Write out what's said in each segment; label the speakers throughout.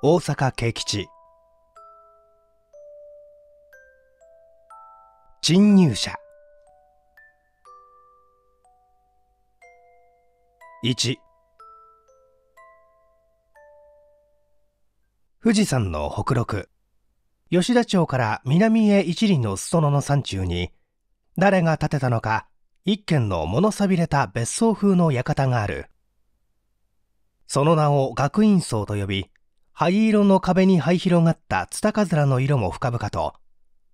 Speaker 1: 大阪慶吉
Speaker 2: 侵入者1
Speaker 1: 富士山の北麓吉田町から南へ一里の裾野の山中に誰が建てたのか一軒の物さびれた別荘風の館があるその名を学院荘と呼び灰色の壁に這い広がったツタカズラの色も深々と、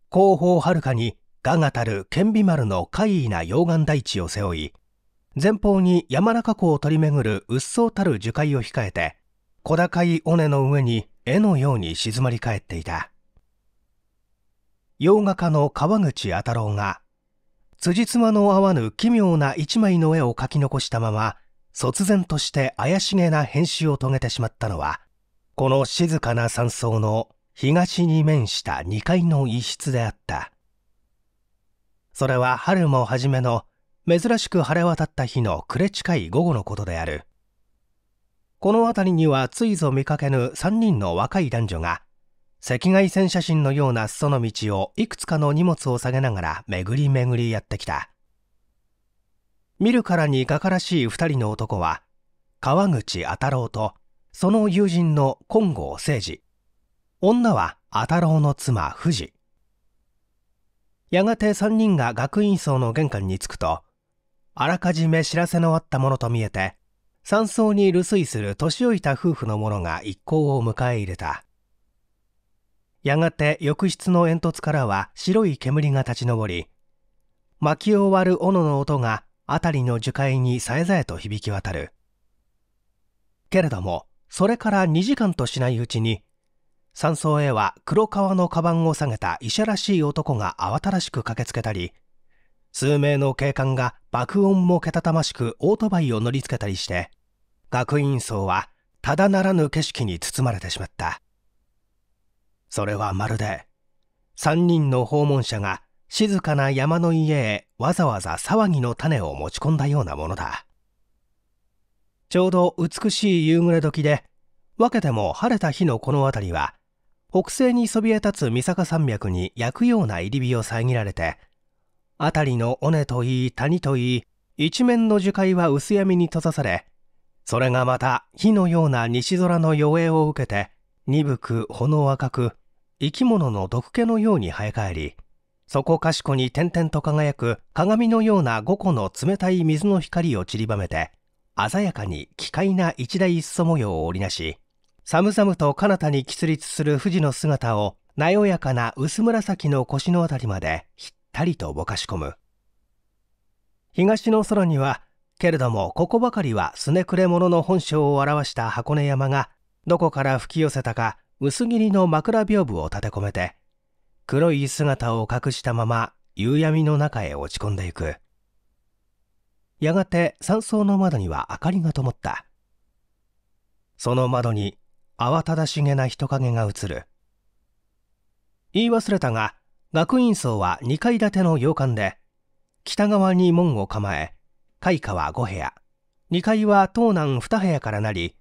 Speaker 1: 後方はるかにガがたる顕微丸の怪異な溶岩大地を背負い、前方に山中湖を取り巡る鬱蒼たる樹海を控えて、小高い尾根の上に絵のように静まり返っていた。洋画家の川口弥太郎が、辻褄の合わぬ奇妙な一枚の絵を描き残したまま、卒然として怪しげな編集を遂げてしまったのは、この静かな山荘の東に面した2階の一室であったそれは春も初めの珍しく晴れ渡った日の暮れ近い午後のことであるこの辺りにはついぞ見かけぬ3人の若い男女が赤外線写真のような裾の道をいくつかの荷物を下げながら巡り巡りやってきた見るからに画家らしい2人の男は川口太郎とその友人の金剛誠治女は阿太郎の妻藤やがて3人が学院層の玄関に着くとあらかじめ知らせのあったものと見えて山荘に留守する年老いた夫婦の者が一行を迎え入れたやがて浴室の煙突からは白い煙が立ち上り薪を割る斧の音が辺りの樹海にさえざえと響き渡るけれどもそれから2時間としないうちに、山荘へは黒革のカバンを下げた医者らしい男が慌ただしく駆けつけたり、数名の警官が爆音もけたたましくオートバイを乗りつけたりして、学院層はただならぬ景色に包まれてしまった。それはまるで、3人の訪問者が静かな山の家へわざわざ騒ぎの種を持ち込んだようなものだ。ちょうど美しい夕暮れ時で、分けても晴れた日のこの辺りは、北西にそびえ立つ三坂山脈に焼くような入り火を遮られて、辺りの尾根といい谷といい、一面の樹海は薄闇に閉ざされ、それがまた火のような西空の余影を受けて、鈍く炎赤く、生き物の毒気のように生え返り、そこかしこに点々と輝く鏡のような五個の冷たい水の光を散りばめて、鮮やかに奇怪な一大一層模様を織りなし、寒々と彼方に起立する富士の姿を、なよやかな薄紫の腰のあたりまでひったりとぼかし込む。東の空には、けれどもここばかりはすねくれ者の本性を表した箱根山が、どこから吹き寄せたか薄切りの枕屏風を立て込めて、黒い姿を隠したまま夕闇の中へ落ち込んでいく。やがて山荘の窓には明かりが灯ったその窓に慌ただしげな人影が映る言い忘れたが学院層は2階建ての洋館で北側に門を構え開花は5部屋2階は東南2部屋からなり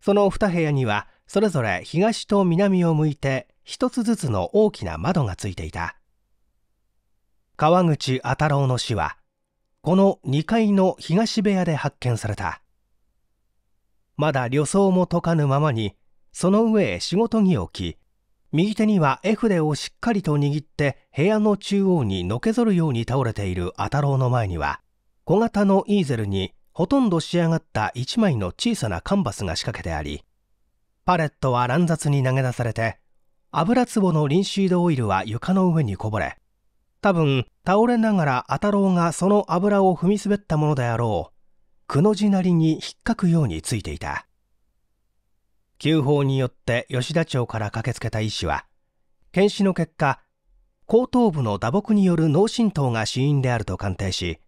Speaker 1: その2部屋にはそれぞれ東と南を向いて一つずつの大きな窓がついていた川口阿太郎の死はこの2階の東部屋で発見されたまだ旅装も解かぬままにその上へ仕事着を着右手には絵筆をしっかりと握って部屋の中央にのけぞるように倒れている阿太郎の前には小型のイーゼルにほとんど仕上がった1枚の小さなカンバスが仕掛けてありパレットは乱雑に投げ出されて油壺のリンシードオイルは床の上にこぼれ多分倒れながらあた郎がその油を踏み滑ったものであろうくの字なりに引っかくようについていた急報によって吉田町から駆けつけた医師は検視の結果後頭部の打撲による脳震盪が死因であると鑑定し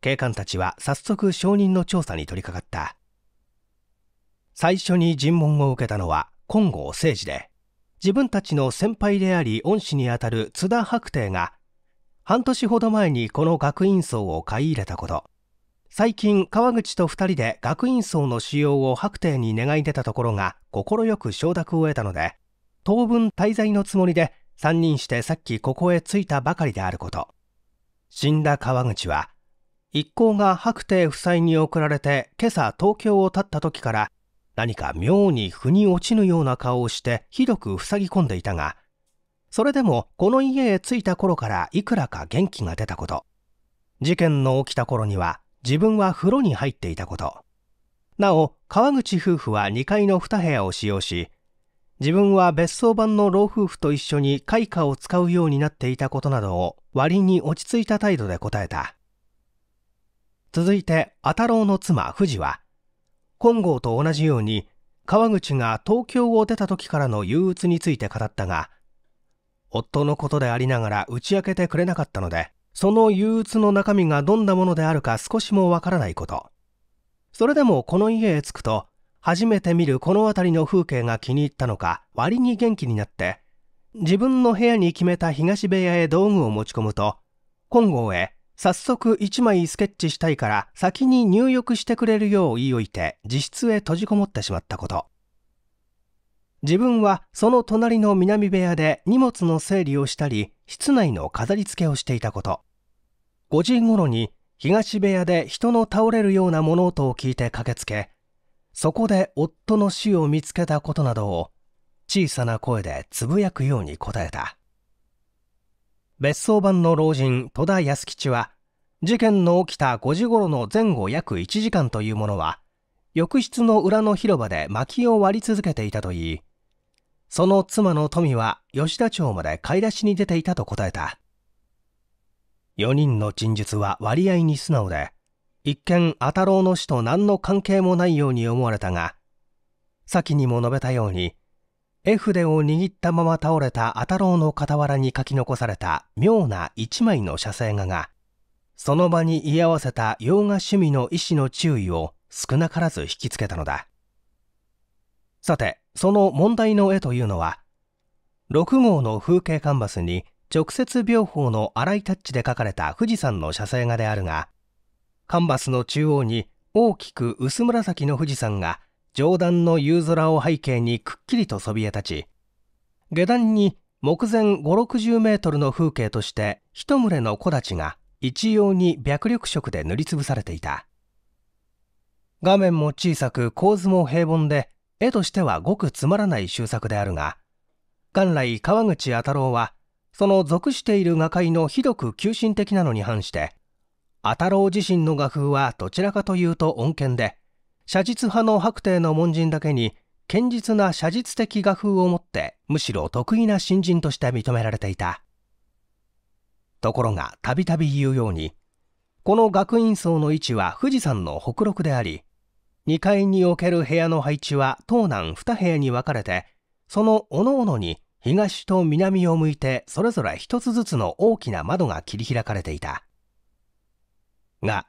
Speaker 1: 警官たちは早速証人の調査に取り掛かった最初に尋問を受けたのは金剛誠治で自分たちの先輩であり恩師にあたる津田白帝が半年ほど前にこの学院層を買い入れたこと最近川口と2人で学院層の使用を白帝に願い出たところが快く承諾を得たので当分滞在のつもりで3人してさっきここへ着いたばかりであること死んだ川口は一行が白帝夫妻に送られて今朝東京を立った時から何か妙に腑に落ちぬような顔をしてひどく塞ぎ込んでいたがそれでもこの家へ着いた頃からいくらか元気が出たこと事件の起きた頃には自分は風呂に入っていたことなお川口夫婦は2階の2部屋を使用し自分は別荘版の老夫婦と一緒に開花を使うようになっていたことなどを割に落ち着いた態度で答えた続いて阿太郎の妻藤は金剛と同じように川口が東京を出た時からの憂鬱について語ったが夫のことでありながら打ち明けてくれなかったので、その憂鬱の中身がどんなものであるか少しもわからないこと。それでもこの家へ着くと、初めて見るこの辺りの風景が気に入ったのか、割に元気になって、自分の部屋に決めた東部屋へ道具を持ち込むと、金剛へ早速1枚スケッチしたいから先に入浴してくれるよう言いおいて自室へ閉じこもってしまったこと。自分はその隣の南部屋で荷物の整理をしたり室内の飾り付けをしていたこと5時頃に東部屋で人の倒れるような物音を聞いて駆けつけそこで夫の死を見つけたことなどを小さな声でつぶやくように答えた別荘版の老人戸田康吉は事件の起きた5時頃の前後約1時間というものは浴室の裏の広場で薪を割り続けていたといいその妻の富は吉田町まで買い出しに出ていたと答えた。4人の陳述は割合に素直で、一見、ア太郎の死と何の関係もないように思われたが、先にも述べたように、絵筆を握ったまま倒れたア太郎の傍らに書き残された妙な一枚の写生画が、その場に居合わせた洋画趣味の医師の注意を少なからず引きつけたのだ。さて、その問題の絵というのは、6号の風景カンバスに直接描法の粗いタッチで描かれた富士山の写生画であるが、カンバスの中央に大きく薄紫の富士山が上段の夕空を背景にくっきりとそびえ立ち、下段に目前5、60メートルの風景として一群の木立が一様に白緑色で塗りつぶされていた。画面も小さく構図も平凡で絵としてはごくつまらない終作であるが元来川口弥太郎はその属している画界のひどく急進的なのに反して弥太郎自身の画風はどちらかというと穏健で写実派の白帝の門人だけに堅実な写実的画風を持ってむしろ得意な新人として認められていたところがたびたび言うようにこの学院層の位置は富士山の北麓であり2階における部屋の配置は東南2部屋に分かれてその各々に東と南を向いてそれぞれ1つずつの大きな窓が切り開かれていたが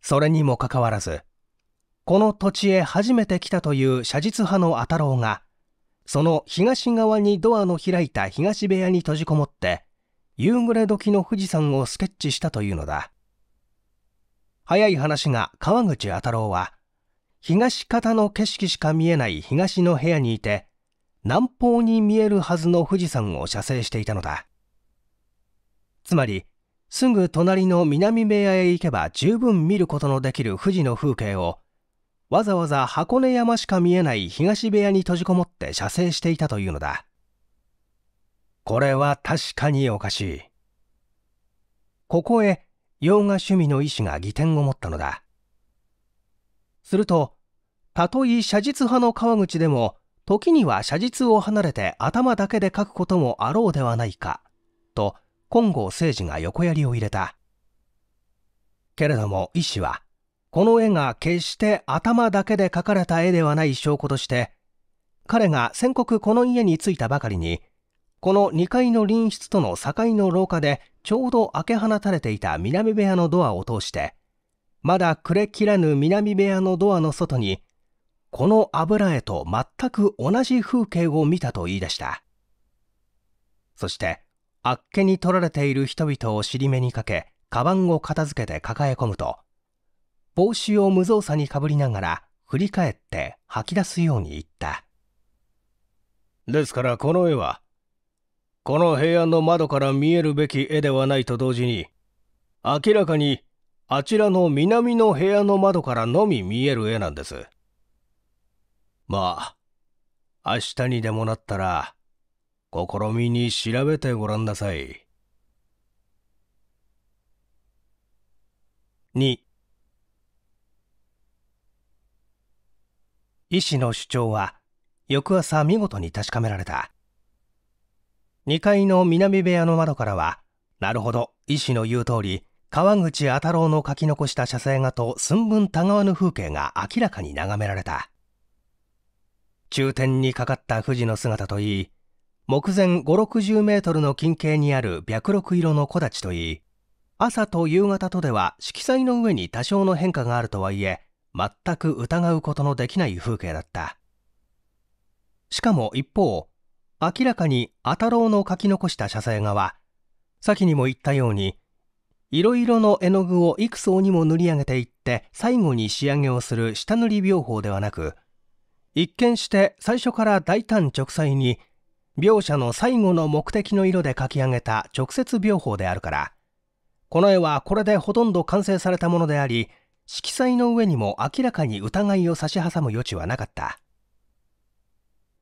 Speaker 1: それにもかかわらずこの土地へ初めて来たという写実派の太郎がその東側にドアの開いた東部屋に閉じこもって夕暮れ時の富士山をスケッチしたというのだ早い話が川口太郎は東方の景色しか見えない東の部屋にいて南方に見えるはずの富士山を射精していたのだつまりすぐ隣の南部屋へ行けば十分見ることのできる富士の風景をわざわざ箱根山しか見えない東部屋に閉じこもって射精していたというのだこれは確かにおかしいここへ洋画趣味の医師が疑点を持ったのだするとたとえ写実派の川口でも時には写実を離れて頭だけで書くこともあろうではないかと金剛誠治が横槍を入れたけれども医師はこの絵が決して頭だけで描かれた絵ではない証拠として彼が先刻この家に着いたばかりにこの2階の隣室との境の廊下でちょうど開け放たれていた南部屋のドアを通してまだ暮れきらぬ南部屋のドアの外に、この油絵と全く同じ風景を見たと言い出した。そして、あっけに取られている人々を尻目にかけ、カバンを片付けて抱え込むと、帽子を無造作にかぶりながら、振り返って吐き出すように言った。ですからこの絵は、この平安の窓から見えるべき絵ではないと同時に、明らかにあちらの南の部屋の窓からのみ見える絵なんです。まあ、明日にでもなったら、試みに調べてごらんなさい。2医師の主張は翌朝見事に確かめられた2階の南部屋の窓からはなるほど医師の言う通り川口阿太郎の書き残した写生画と寸分たがわぬ風景が明らかに眺められた中天にかかった富士の姿といい目前5 6 0メートルの近景にある白緑色の木立といい朝と夕方とでは色彩の上に多少の変化があるとはいえ全く疑うことのできない風景だったしかも一方明らかに阿太郎の書き残した写生画は先にも言ったようにいろいろの絵の具を幾層にも塗り上げていって最後に仕上げをする下塗り描法ではなく一見して最初から大胆直裁に描写の最後の目的の色で描き上げた直接描法であるからこの絵はこれでほとんど完成されたものであり色彩の上にも明らかに疑いを差し挟む余地はなかった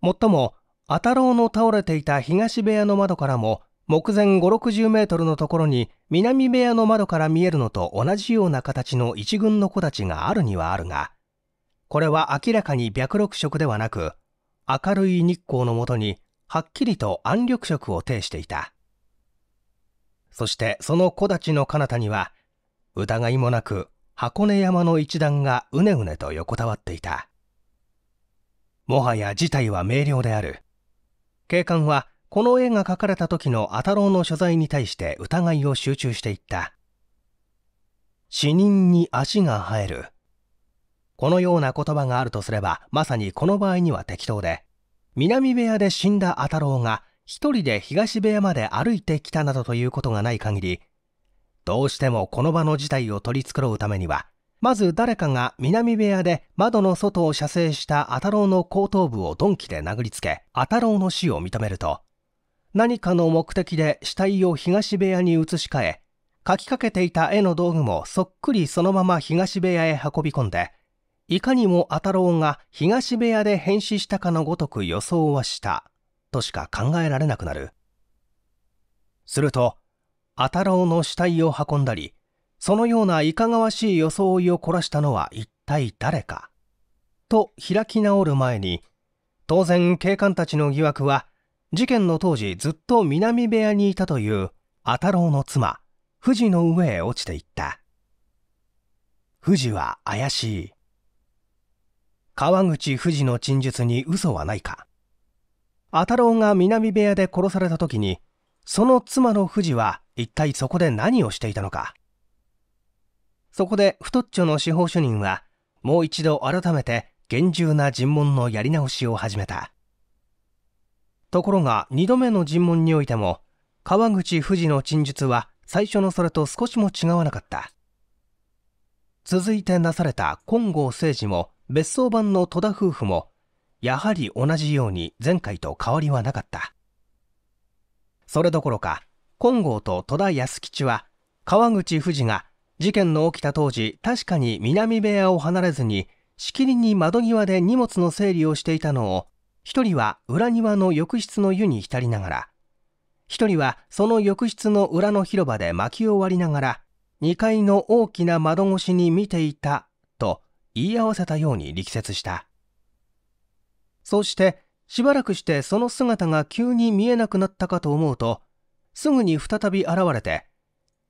Speaker 1: もっとも阿太郎の倒れていた東部屋の窓からも目前5、60メートルのところに南部屋の窓から見えるのと同じような形の一群の木立があるにはあるが、これは明らかに白緑色ではなく、明るい日光のもとにはっきりと暗緑色を呈していた。そしてその木立の彼方には、疑いもなく箱根山の一段がうねうねと横たわっていた。もはや事態は明瞭である。警官はこの絵が描かれた時のアタローの所在に対して疑いを集中していった。死人に足が生える。このような言葉があるとすれば、まさにこの場合には適当で、南部屋で死んだアタローが一人で東部屋まで歩いてきたなどということがない限り、どうしてもこの場の事態を取り繕うためには、まず誰かが南部屋で窓の外を射精したアタローの後頭部を鈍器で殴りつけ、アタローの死を認めると、何かの目的で死体を東部屋に移し替え書きかけていた絵の道具もそっくりそのまま東部屋へ運び込んでいかにもアタロが東部屋で変死したかのごとく予想はしたとしか考えられなくなるするとアタロの死体を運んだりそのようないかがわしい装いを凝らしたのは一体誰かと開き直る前に当然警官たちの疑惑は事件の当時ずっと南部屋にいたという阿太郎の妻藤の上へ落ちていった藤は怪しい川口藤の陳述に嘘はないか阿太郎が南部屋で殺された時にその妻の藤は一体そこで何をしていたのかそこで太っちょの司法主任はもう一度改めて厳重な尋問のやり直しを始めたところが2度目の尋問においても川口富士の陳述は最初のそれと少しも違わなかった続いてなされた金剛誠治も別荘版の戸田夫婦もやはり同じように前回と変わりはなかったそれどころか金剛と戸田康吉は川口富士が事件の起きた当時確かに南部屋を離れずにしきりに窓際で荷物の整理をしていたのを一人は裏庭の浴室の湯に浸りながら、一人はその浴室の裏の広場で薪を割りながら、2階の大きな窓越しに見ていた、と言い合わせたように力説した。そうして、しばらくしてその姿が急に見えなくなったかと思うと、すぐに再び現れて、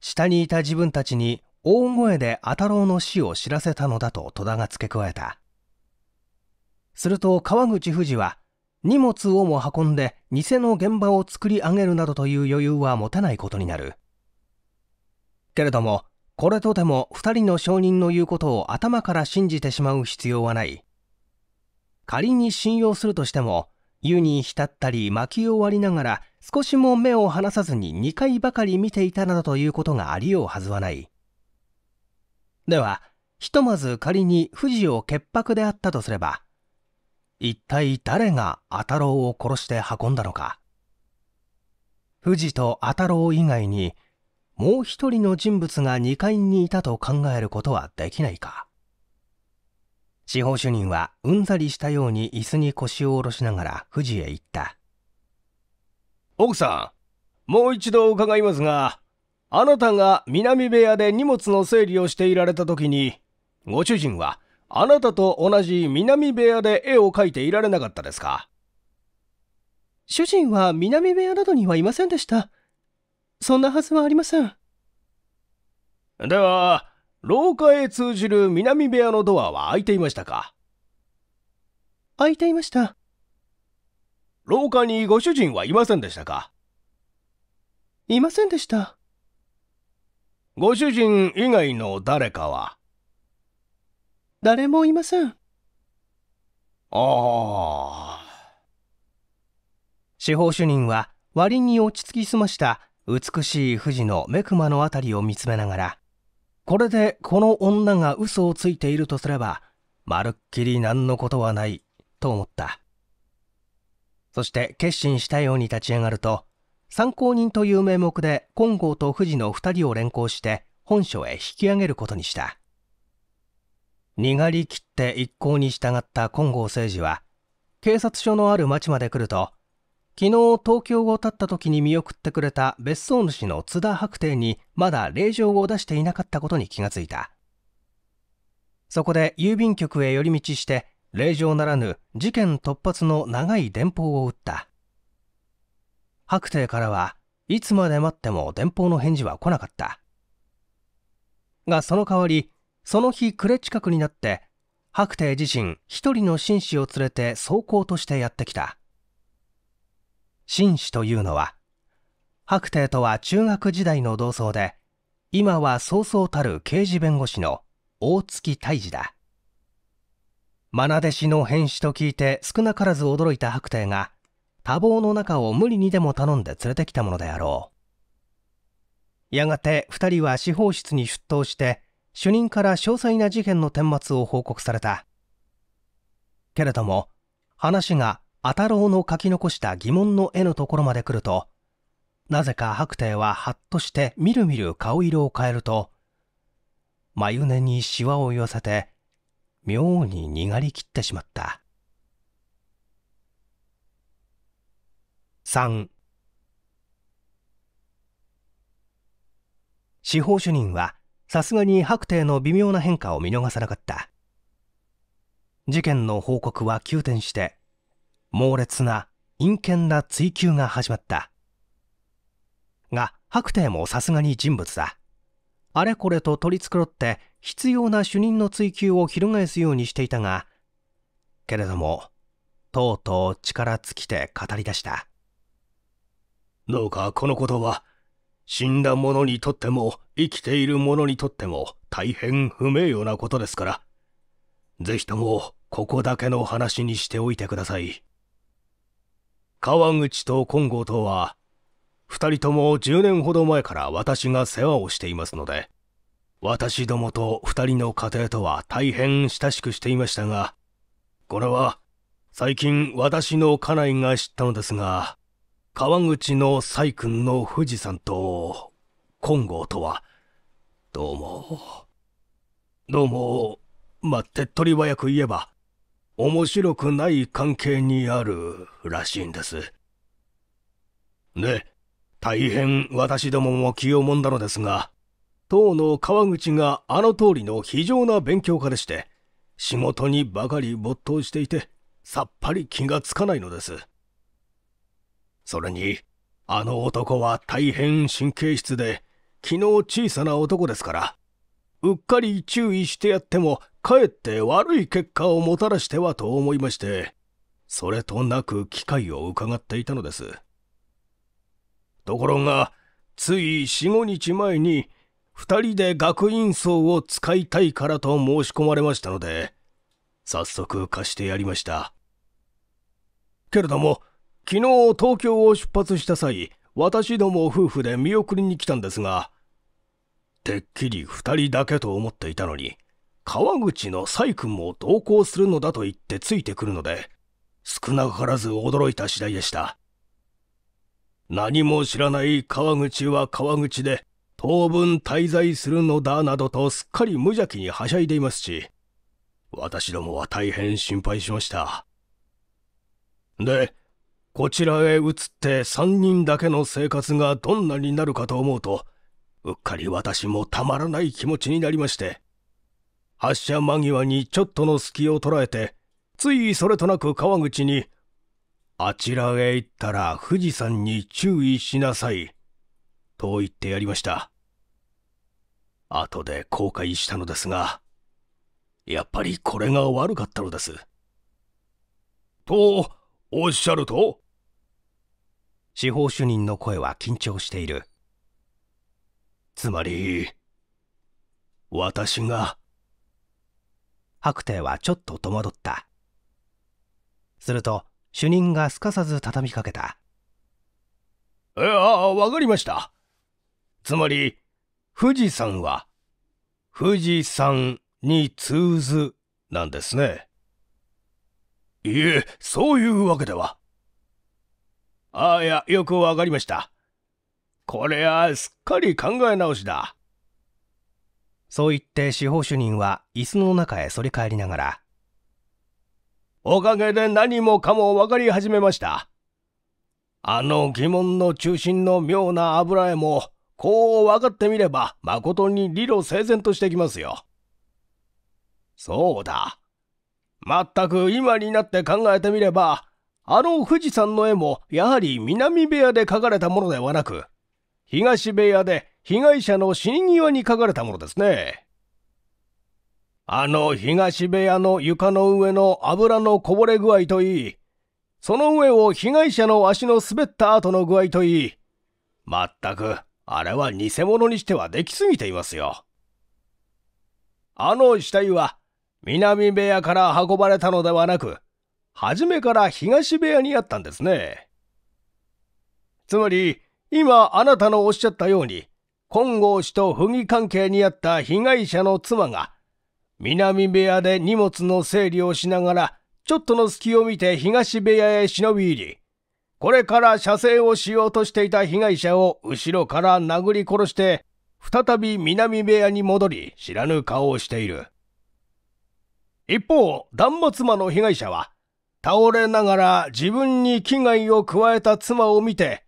Speaker 1: 下にいた自分たちに大声で阿太郎の死を知らせたのだと戸田が付け加えた。すると川口富士は荷物をも運んで偽の現場を作り上げるなどという余裕は持たないことになるけれどもこれとても2人の証人の言うことを頭から信じてしまう必要はない仮に信用するとしても湯に浸ったり巻き終わりながら少しも目を離さずに2回ばかり見ていたなどということがありようはずはないではひとまず仮に富士を潔白であったとすれば一体誰が阿太郎を殺して運んだのか富士と阿太郎以外にもう一人の人物が2階にいたと考えることはできないか司法主任はうんざりしたように椅子に腰を下ろしながら富士へ行った奥さんもう一度伺いますがあなたが南部屋で荷物の整理をしていられた時にご主人は「あなたと同じ南部屋で絵を描いていられなかったですか主人は南部屋などにはいませんでした。そんなはずはありません。
Speaker 2: では、廊下へ通じる南部屋のドアは開いていましたか
Speaker 1: 開いていました。廊下にご主人はいませんでしたかいませんでした。
Speaker 2: ご主人以外の誰かは
Speaker 1: 誰もいません。ああ。司法主任は割に落ち着き済ました美しい富士の目熊の辺りを見つめながら、これでこの女が嘘をついているとすれば、まるっきり何のことはないと思った。そして決心したように立ち上がると、参考人という名目で金剛と富士の2人を連行して本署へ引き上げることにした。にがりきって一向に従った金剛誠司は警察署のある町まで来ると昨日東京を立った時に見送ってくれた別荘主の津田白帝にまだ令状を出していなかったことに気がついたそこで郵便局へ寄り道して令状ならぬ事件突発の長い電報を打った白帝からはいつまで待っても電報の返事は来なかったがその代わりその日暮れ近くになって白帝自身一人の紳士を連れて走行としてやってきた紳士というのは白帝とは中学時代の同窓で今はそうそうたる刑事弁護士の大月泰治だ愛弟子の変死と聞いて少なからず驚いた白帝が多忙の中を無理にでも頼んで連れてきたものであろうやがて2人は司法室に出頭して主任から詳細な事件の顛末を報告されたけれども話が阿太郎の書き残した疑問の絵のところまで来るとなぜか白帝はハッとしてみるみる顔色を変えると眉根にしわを寄せて妙ににがりきってしまった三司法主任はさすがに白帝の微妙な変化を見逃さなかった事件の報告は急転して猛烈な陰険な追及が始まったが白帝もさすがに人物だあれこれと取り繕って必要な主任の追及を翻すようにしていたがけれどもとうとう力尽きて語り出した
Speaker 2: どうかこのことは死んだ者にとっても生きている者にとっても大変不名誉なことですから。ぜひともここだけの
Speaker 1: 話にしておいてください。川口と金剛とは、二人とも10年ほど前から私が世話をしていますので、
Speaker 2: 私どもと二人の家庭とは大変親しくしていましたが、これは最近私の家内が知ったのですが、川口の細君の富士山と金剛とはどうもどうもまあ、手っ取り早く言えば面白くない関係にあるらしいんですで大変私どもも気をもんだのですが当の川口があの通りの非常な勉強家でして仕事にばかり没頭していてさっぱり気がつかないのですそれに、あの男は大変神経質で、昨日小さな男ですから、うっかり注意してやっても、かえって悪い結果をもたらしてはと思いまして、それとなく機会を伺っていたのです。ところが、つい四五日前に、二人で学院層を使いたいからと申し込まれましたので、早速貸してやりました。けれども、昨日東京を出発した際、私ども夫婦で見送りに来たんですが、てっきり二人だけと思っていたのに、川口の細君も同行するのだと言ってついてくるので、少なからず驚いた次第でした。何も知らない川口は川口で、当分滞在するのだなどとすっかり無邪気にはしゃいでいますし、私どもは大変心配しました。で、こちらへ移って3人だけの生活がどんなになるかと思うと、うっかり私もたまらない気持ちになりまして。発車間際にちょっとの隙を捉えて、つい
Speaker 1: それとなく川口に、あちらへ行ったら富士山に注意
Speaker 2: しなさい、と言ってやりました。後で後悔したのですが、やっぱりこれが悪かったのです。と、おっしゃると司法主任
Speaker 1: の声は緊張しているつまり私が白帝はちょっと戸惑ったすると主任がすかさず畳みかけた
Speaker 2: いやわかりましたつまり富士山は富士山に通ずなんですねいえそういうわけではああ、いや、よくわかりました。これはすっかり考え直しだ。
Speaker 1: そう言って司法主任は椅子の中へ反り返りながら、お
Speaker 2: かげで何もかも分かり始めました。あの疑問の中心の妙な油絵も、こう分かってみれば、誠に理路整然としてきますよ。そうだ。まったく今になって考えてみれば、あの富士山の絵もやはり南部屋で描かれたものではなく、東部屋で被害者の死に際に描かれたものですね。あの東部屋の床の上の油のこぼれ具合といい、その上を被害者の足の滑った後の具合といい、まったく、あれは偽物にしてはできすぎていますよ。あの死体は、南部屋から運ばれたのではなく、初めから東部屋にあったんですね。つまり、今あなたのおっしゃったように、金剛氏と不義関係にあった被
Speaker 1: 害者の妻が、南部屋で荷物の整理をしながら、ちょっと
Speaker 2: の隙を見て東部屋へ忍び入り、これから射精をしようとしていた被害者を後ろから殴り殺して、再び南部屋に戻り、知らぬ顔をしている。一方、断末魔の被害者は、倒れながら自分に危害を加えた妻を見て、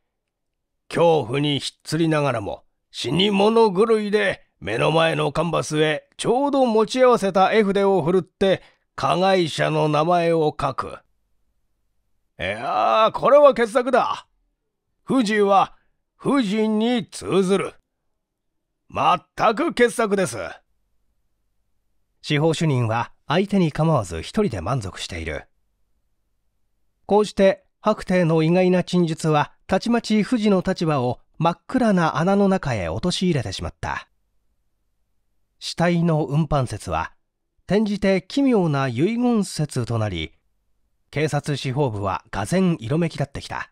Speaker 2: 恐怖にひっつりながらも死に物狂いで目の前のカンバスへちょうど持ち合わせた絵筆を振るって加害者の名前を書く。いやあ、これは傑作だ。富士は富士に通ずる。全く傑作です。
Speaker 1: 司法主任は相手に構わず一人で満足している。こうして白帝の意外な陳述はたちまち富士の立場を真っ暗な穴の中へ陥れてしまった死体の運搬説は転じて奇妙な遺言説となり警察司法部は俄然色めき立ってきた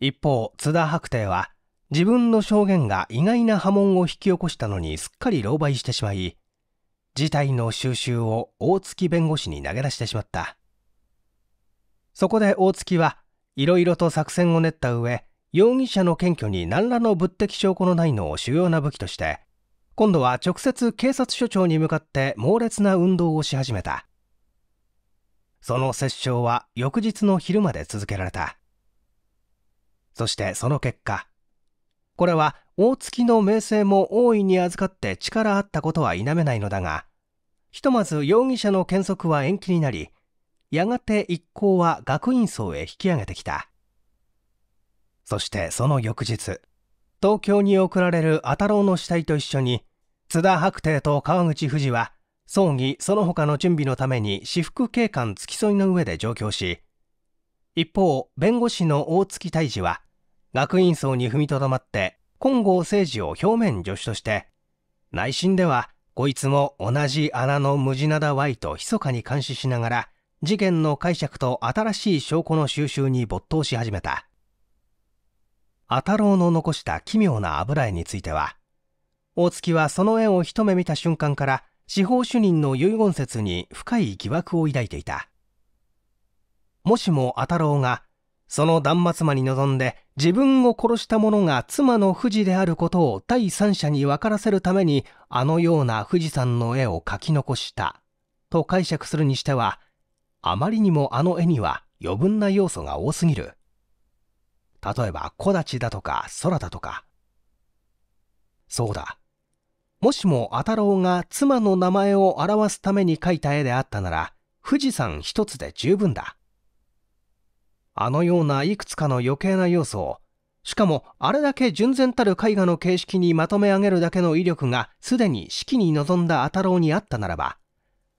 Speaker 1: 一方津田白帝は自分の証言が意外な波紋を引き起こしたのにすっかり狼狽してしまい事態の収拾を大月弁護士に投げ出してしまったそこで大月はいろいろと作戦を練った上、容疑者の検挙に何らの物的証拠のないのを主要な武器として、今度は直接警察署長に向かって猛烈な運動をし始めた。その折衝は翌日の昼まで続けられた。そしてその結果、これは大月の名声も大いに預かって力あったことは否めないのだが、ひとまず容疑者の検索は延期になり、やがて一行は学院層へ引き上げてきたそしてその翌日東京に送られる阿太郎の死体と一緒に津田白帝と川口富士は葬儀その他の準備のために私服警官付き添いの上で上京し一方弁護士の大月泰治は学院層に踏みとどまって金剛政治を表面助手として内心ではこいつも同じ穴のムジナダ Y と密かに監視しながら事件の解釈と新しい証拠の収集に没頭し始めたアタロの残した奇妙な油絵については大月はその絵を一目見た瞬間から司法主任の遺言説に深い疑惑を抱いていたもしもアタロがその断末魔に臨んで自分を殺した者が妻の富士であることを第三者に分からせるためにあのような富士山の絵を描き残したと解釈するにしてはあまりにもあの絵には余分な要素が多すぎる。例えば木立だとか空だとか。そうだ。もしも阿太郎が妻の名前を表すために描いた絵であったなら、富士山一つで十分だ。あのようないくつかの余計な要素を、しかもあれだけ純然たる絵画の形式にまとめ上げるだけの威力がすでに式に臨んだ阿太郎にあったならば、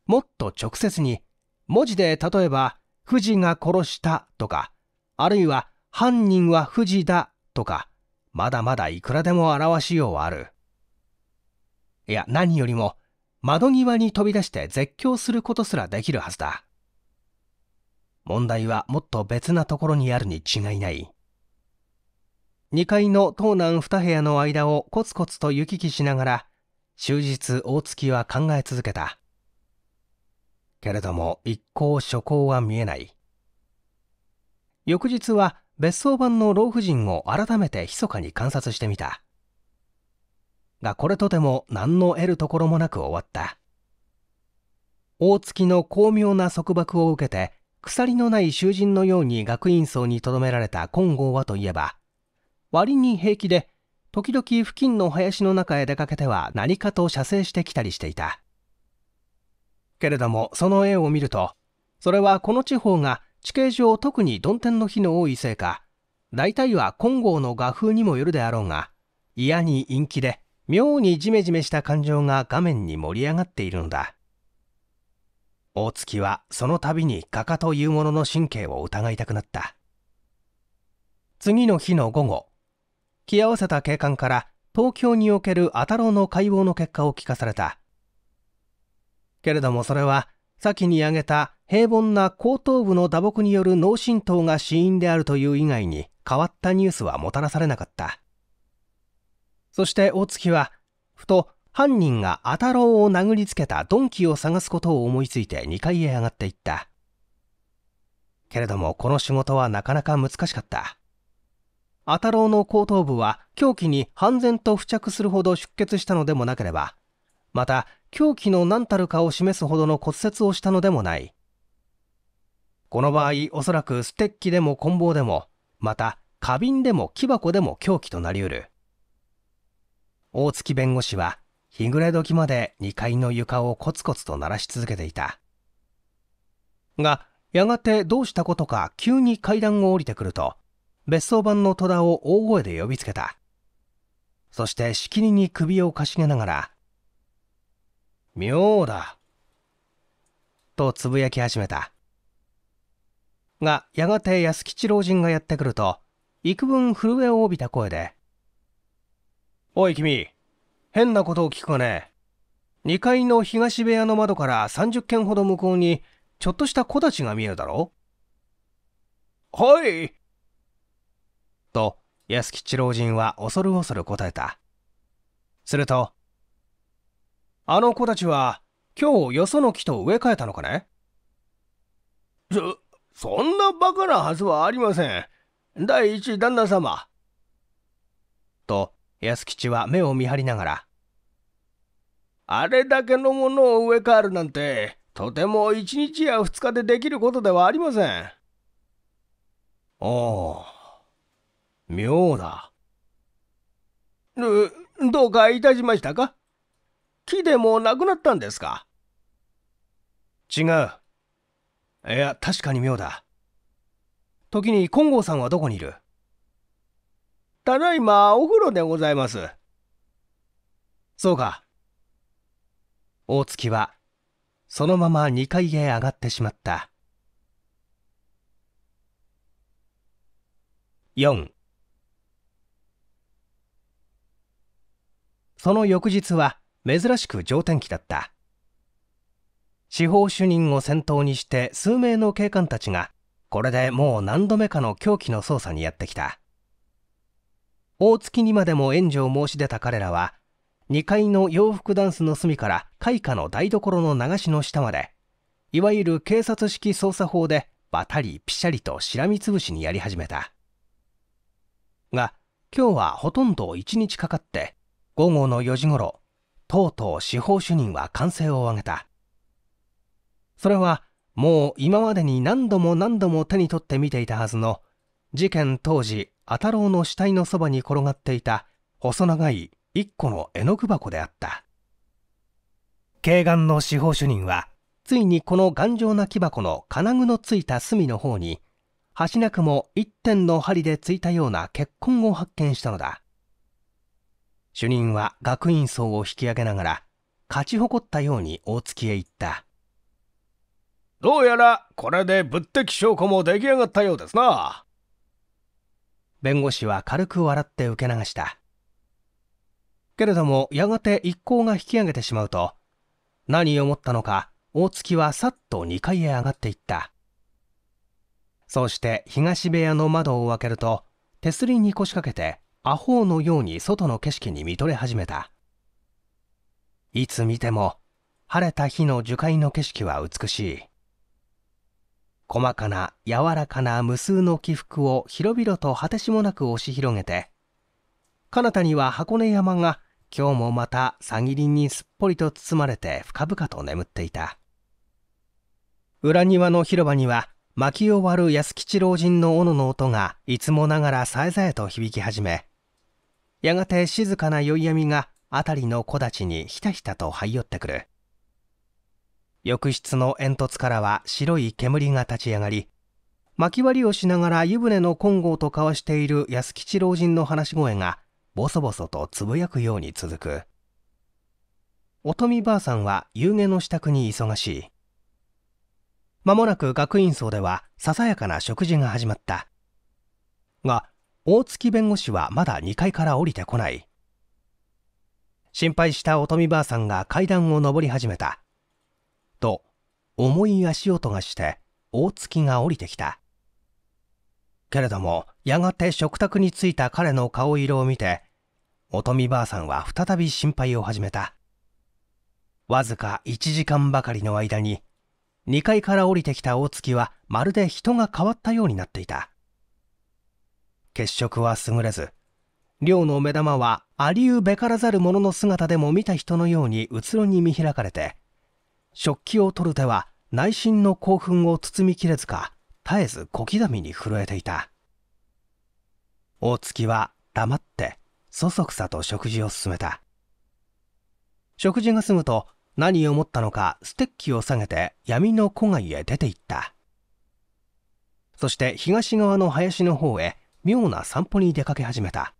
Speaker 1: もっと直接に文字で例えば、富士が殺したとか、あるいは犯人は富士だとか、まだまだいくらでも表しようある。いや、何よりも、窓際に飛び出して絶叫することすらできるはずだ。問題はもっと別なところにあるに違いない。2階の東南2部屋の間をコツコツと行き来しながら、終日大月は考え続けた。けれども一向諸行は見えない翌日は別荘版の老婦人を改めて密かに観察してみたがこれとても何の得るところもなく終わった大月の巧妙な束縛を受けて鎖のない囚人のように学院層にとどめられた金剛はといえば割に平気で時々付近の林の中へ出かけては何かと射精してきたりしていたけれどもその絵を見るとそれはこの地方が地形上特に曇天の日の多いせいか大体は金剛の画風にもよるであろうが嫌に陰気で妙にジメジメした感情が画面に盛り上がっているのだ大月はその度に画家というものの神経を疑いたくなった次の日の午後着合わせた警官から東京における阿太郎の解剖の結果を聞かされたけれどもそれは先に挙げた平凡な後頭部の打撲による脳震盪が死因であるという以外に変わったニュースはもたらされなかったそして大月はふと犯人が阿太郎を殴りつけた鈍器を探すことを思いついて2階へ上がっていったけれどもこの仕事はなかなか難しかった阿太郎の後頭部は凶器に半然と付着するほど出血したのでもなければまた狂気の何たるかを示すほどの骨折をしたのでもないこの場合おそらくステッキでも棍棒でもまた花瓶でも木箱でも凶器となりうる大月弁護士は日暮れ時まで2階の床をコツコツと鳴らし続けていたがやがてどうしたことか急に階段を降りてくると別荘版の戸田を大声で呼びつけたそしてしきりに首をかしげながら妙だ。とつぶやき始めた。が、やがて安吉老人がやってくると、幾分震えを帯びた声で、おい君、変なことを聞くかね。2階の東部屋の窓から30軒ほど向こうに、ちょっとした木立が見えるだろはいと、安吉老人は恐る恐る答えた。すると、あの子たちは、今日よその木と植え替えたのかねそ、そんなバカなはずはありません。第一旦那様。と、安吉は目を見張りながら。あれだけのものを植え替えるなんて、とても一日や二日でできることではありません。ああ、妙だ。どうかいたしましたか木でもなくなったんですか違う。いや、確かに妙だ。時に金剛さんはどこにいるただいまお風呂でございます。そうか。大月は、そのまま2階へ上がってしまった。4その翌日は、珍しく上天気だった司法主任を先頭にして数名の警官たちがこれでもう何度目かの狂気の捜査にやってきた大月にまでも援助を申し出た彼らは2階の洋服ダンスの隅から開花の台所の流しの下までいわゆる警察式捜査法でバタりぴしゃりとしらみつぶしにやり始めたが今日はほとんど1日かかって午後の4時ごろとうとう司法主任は歓声を上げたそれはもう今までに何度も何度も手に取って見ていたはずの事件当時阿太郎の死体のそばに転がっていた細長い一個の絵の具箱であった慶願の司法主任はついにこの頑丈な木箱の金具のついた隅の方に端なくも一点の針でついたような血痕を発見したのだ主任は学院層を引き上げながら勝ち誇ったように大月へ行ったどうやらこれ
Speaker 2: で物的証拠も出来上がったようですな
Speaker 1: 弁護士は軽く笑って受け流したけれどもやがて一行が引き上げてしまうと何を思ったのか大月はさっと2階へ上がっていったそうして東部屋の窓を開けると手すりに腰掛けてアホのように外の景色に見とれ始めたいつ見ても晴れた日の樹海の景色は美しい細かな柔らかな無数の起伏を広々と果てしもなく押し広げて彼方には箱根山が今日もまたさぎりにすっぽりと包まれて深々と眠っていた裏庭の広場には薪を割る安吉老人の斧の音がいつもながらさえざえと響き始めやがて静かな宵闇が辺りの木立にひたひたと這い寄ってくる浴室の煙突からは白い煙が立ち上がり薪割りをしながら湯船の金剛と交わしている安吉老人の話し声がボソボソとつぶやくように続く音女ばあさんは夕げの支度に忙しい間もなく学院僧ではささやかな食事が始まったが大月弁護士はまだ2階から降りてこない心配した乙女ばあさんが階段を上り始めたと重い足音がして大月が降りてきたけれどもやがて食卓に着いた彼の顔色を見て乙女ばあさんは再び心配を始めたわずか1時間ばかりの間に2階から降りてきた大月はまるで人が変わったようになっていた血色は優れず寮の目玉はありうべからざる者の姿でも見た人のようにうつろに見開かれて食器を取る手は内心の興奮を包みきれずか絶えず小刻みに震えていた大月は黙ってそそくさと食事を進めた食事が済むと何を思ったのかステッキを下げて闇の古貝へ出て行ったそして東側の林の方へ妙な散歩に出かけ始めた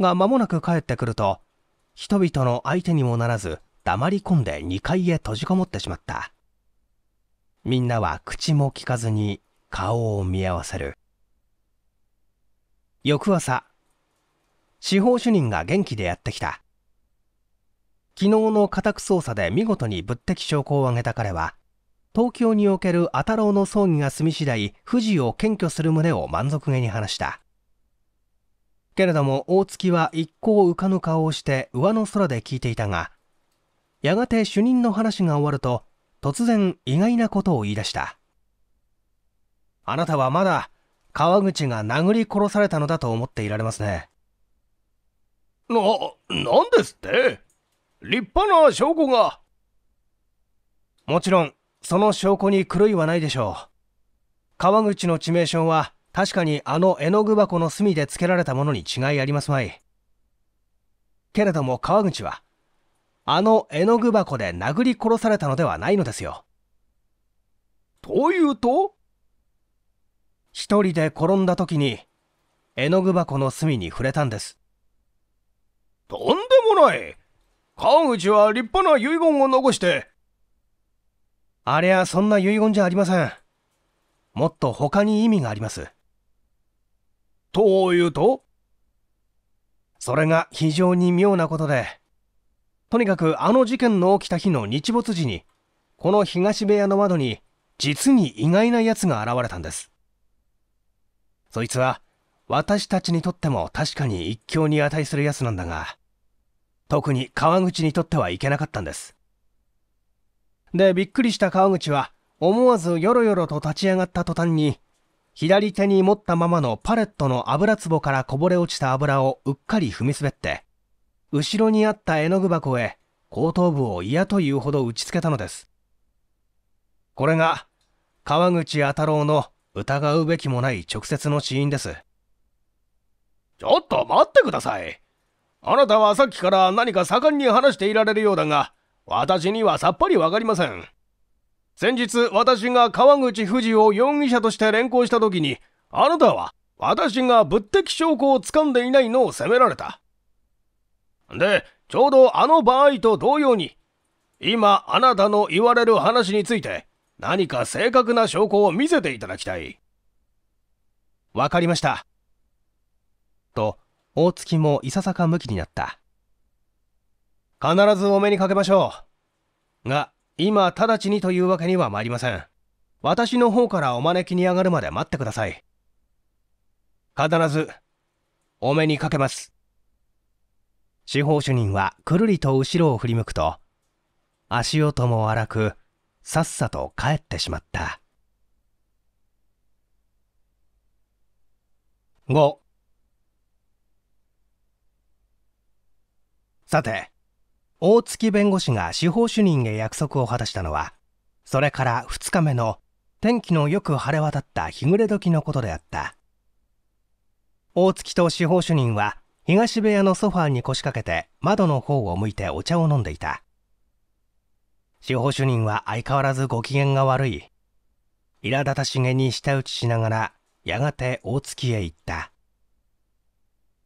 Speaker 1: が間もなく帰ってくると人々の相手にもならず黙り込んで2階へ閉じこもってしまったみんなは口も聞かずに顔を見合わせる翌朝司法主任が元気でやってきた昨日の家宅捜査で見事に物的証拠を挙げた彼は東京におけるアタロの葬儀が済み次第、富士を検挙する旨を満足げに話した。けれども大月は一向浮かぬ顔をして上の空で聞いていたが、やがて主任の話が終わると、突然意外なことを言い出した。あなたはまだ川口が殴り殺されたのだと思っていられますね。
Speaker 2: な、なんですって立派な証拠が。もちろんその証拠に狂いは
Speaker 1: ないでしょう。川口の致命傷は確かにあの絵の具箱の隅で付けられたものに違いありますまい。けれども川口は、あの絵の具箱で殴り殺されたのではないのですよ。というと一人で転んだ時に、絵の具箱の隅に触れたんです。とんで
Speaker 2: もない川口は立派な遺言を残して、あれはそんな遺言じゃありま
Speaker 1: せん。もっと他に意味があります。というとそれが非常に妙なことで、とにかくあの事件の起きた日の日没時に、この東部屋の窓に実に意外な奴が現れたんです。そいつは私たちにとっても確かに一興に値する奴なんだが、特に川口にとってはいけなかったんです。で、びっくりした川口は、思わずよろよろと立ち上がった途端に、左手に持ったままのパレットの油壺からこぼれ落ちた油をうっかり踏み滑って、後ろにあった絵の具箱へ後頭部を嫌というほど打ちつけたのです。これが、川口弥太郎の疑うべきもない直接の死因です。
Speaker 2: ちょっと待ってください。あなたはさっきから何か盛んに話していられるようだが、私にはさっぱりわかりません。先日私が川口富士を容疑者として連行した時に、あなたは私が物的証拠を掴んでいないのを責められた。で、ちょうどあの場合と同様に、今あなたの言われる話について、何か正確な証拠を見せていただきたい。わかりました。
Speaker 1: と、大月もいささか向きになった。必ずお目にかけましょう。が、今直ちにというわけには参りません。私の方からお招きに上がるまで待ってください。必ず、お目にかけます。司法主任はくるりと後ろを振り向くと、足音も荒く、さっさと帰ってしまった。
Speaker 2: 5さて、大
Speaker 1: 月弁護士が司法主任へ約束を果たしたのはそれから2日目の天気のよく晴れ渡った日暮れ時のことであった大月と司法主任は東部屋のソファーに腰掛けて窓の方を向いてお茶を飲んでいた司法主任は相変わらずご機嫌が悪い苛立たしげに舌打ちしながらやがて大月へ行った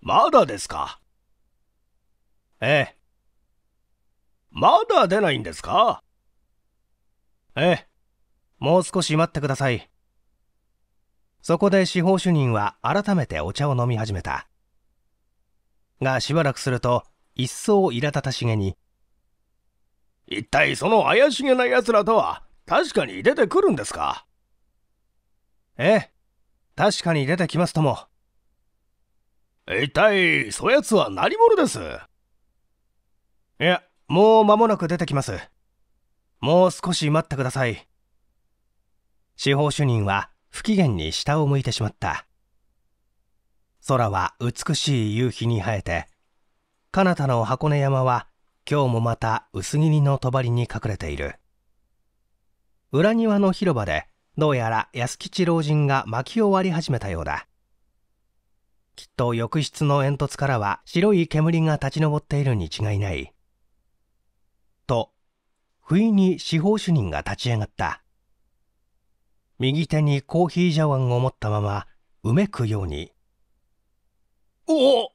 Speaker 2: まだですかええまだ出ないんですかええ。もう少し
Speaker 1: 待ってください。そこで司法主任は改めてお茶を飲み始めた。がしばらくすると、一層苛立たしげに。
Speaker 2: 一体その怪しげな奴らとは、確かに出てくるんですか
Speaker 1: ええ。確かに出てきますとも。
Speaker 2: 一体、そやつは何者ですいや、
Speaker 1: もう間もなく出てきます。もう少し待ってください。司法主任は不機嫌に下を向いてしまった。空は美しい夕日に生えて、彼方の箱根山は今日もまた薄切りの帳に隠れている。裏庭の広場でどうやら安吉老人が薪を割り始めたようだ。きっと浴室の煙突からは白い煙が立ち上っているに違いない。不意に司法主任が立ち上がった右手にコーヒー茶碗を持ったままうめくように
Speaker 2: 「おお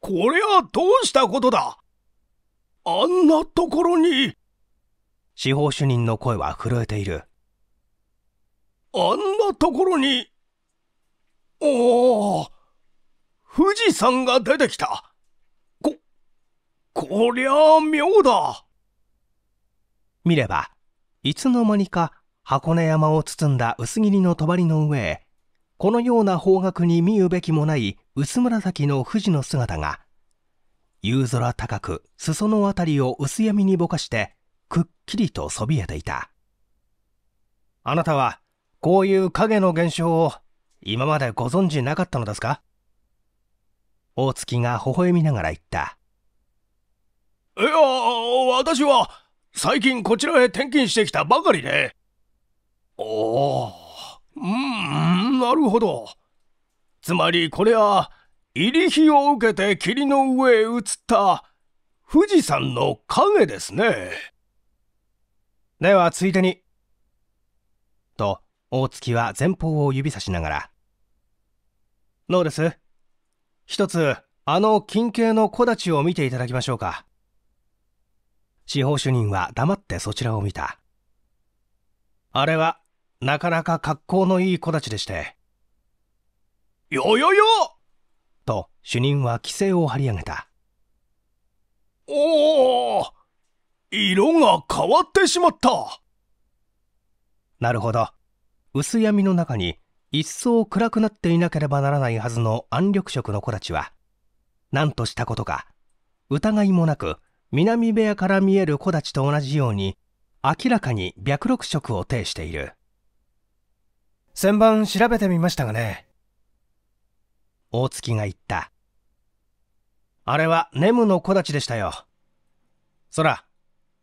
Speaker 2: これはどうしたことだあんなところに!」
Speaker 1: 司法主任の声は震えている
Speaker 2: 「あんなところにおお富士山が出てきたここりゃ妙だ!」
Speaker 1: 見れば、いつの間にか箱根山を包んだ薄切りの帳の上へ、このような方角に見うべきもない薄紫の富士の姿が、夕空高く裾の辺りを薄闇にぼかしてくっきりとそびえていた。あなたはこういう影の現象を今までご存知なかったのですか大月が微笑みながら言った。
Speaker 2: いや、私は、最近こちらへ転勤してきたばかりで。おお、うーん、なるほど。つまりこれは、入り日を受けて霧の上へ移った富士山の影ですね。ではついでに。と、
Speaker 1: 大月は前方を指さしながら。どうです一つ、あの近景の木立を見ていただきましょうか。司法主任は黙ってそちらを見た。あれは、なかなか格好のいい子たちでして。よよよと、主任は規制を張り上げた。
Speaker 2: おお色が変わってしまった
Speaker 1: なるほど。薄闇の中に、一層暗くなっていなければならないはずの暗緑色の子たちは、何としたことか、疑いもなく、南部屋から見える木立と同じように明らかに白六色を呈している旋盤調べてみましたがね大月が言ったあれはネムの木立でしたよそら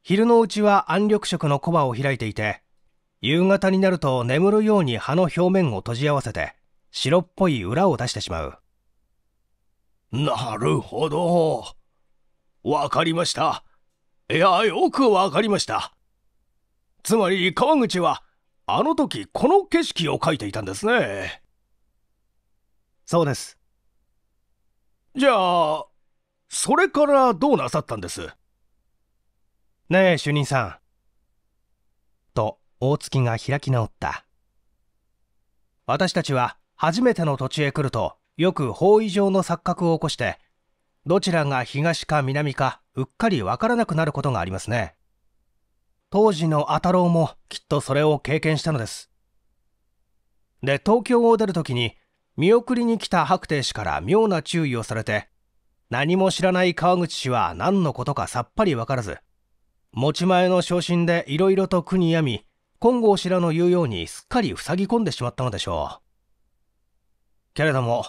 Speaker 1: 昼のうちは暗緑色のコバを開いていて夕方になると眠るように葉の表面を閉じ合わせて白っぽい裏を出してしまう
Speaker 2: なるほどわかりました。いや、よくわかりました。つまり川口は、あの時この景色を描いていたんですね。そうです。じゃあ、それからどうなさったんです
Speaker 1: ねえ、主任さん。と、大月が開き直った。私たちは初めての土地へ来ると、よく包囲上の錯覚を起こして、どちらが東か南かうっかりわからなくなることがありますね当時のアタローもきっとそれを経験したのですで東京を出る時に見送りに来た白帝氏から妙な注意をされて何も知らない川口氏は何のことかさっぱりわからず持ち前の昇進でいろいろと苦に病み金剛氏らの言うようにすっかり塞ぎ込んでしまったのでしょうけれども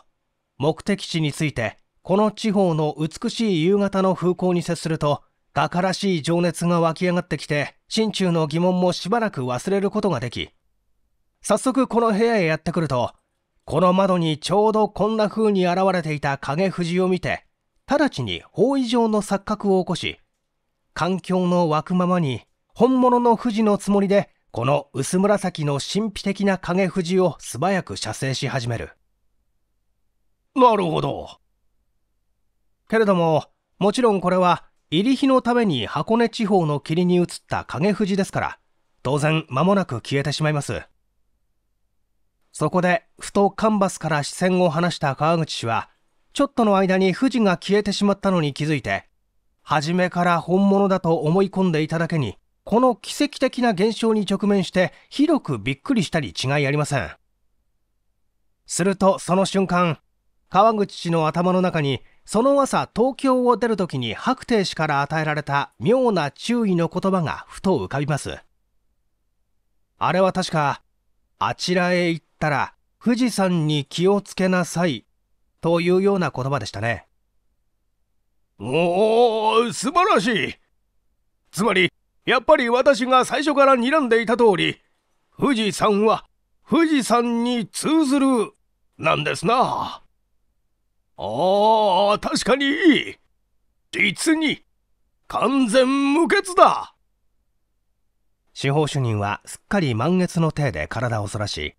Speaker 1: 目的地についてこの地方の美しい夕方の風光に接すると、画家らしい情熱が湧き上がってきて、心中の疑問もしばらく忘れることができ、早速この部屋へやってくると、この窓にちょうどこんな風に現れていた影富士を見て、直ちに方位上の錯覚を起こし、環境の湧くままに、本物の富士のつもりで、この薄紫の神秘的な影富士を素早く射精し始める。なるほど。けれども、もちろんこれは入り日のために箱根地方の霧に移った影富士ですから、当然間もなく消えてしまいます。そこで、ふとカンバスから視線を離した川口氏は、ちょっとの間に富士が消えてしまったのに気づいて、初めから本物だと思い込んでいただけに、この奇跡的な現象に直面して広くびっくりしたり違いありません。するとその瞬間、川口氏の頭の中にその朝東京を出るときに白帝氏から与えられた妙な注意の言葉がふと浮かびますあれは確かあちらへ行ったら富士山に気をつけなさいというような
Speaker 2: 言葉でしたねおお素晴らしいつまりやっぱり私が最初から睨んでいた通り富士山は富士山に通ずるなんですな。ああ、確かにいい。実に、完全無欠だ。
Speaker 1: 司法主任はすっかり満月の体で体をそらし、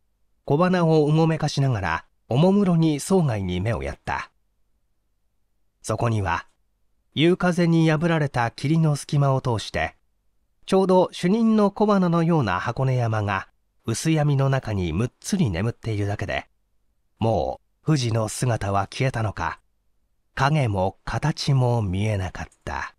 Speaker 1: 小鼻をうごめかしながら、おもむろに窓外に目をやった。そこには、夕風に破られた霧の隙間を通して、ちょうど主任の小花のような箱根山が薄闇の中にむっつり眠っているだけで、もう富士の姿は消えたのか影も形も見えなかった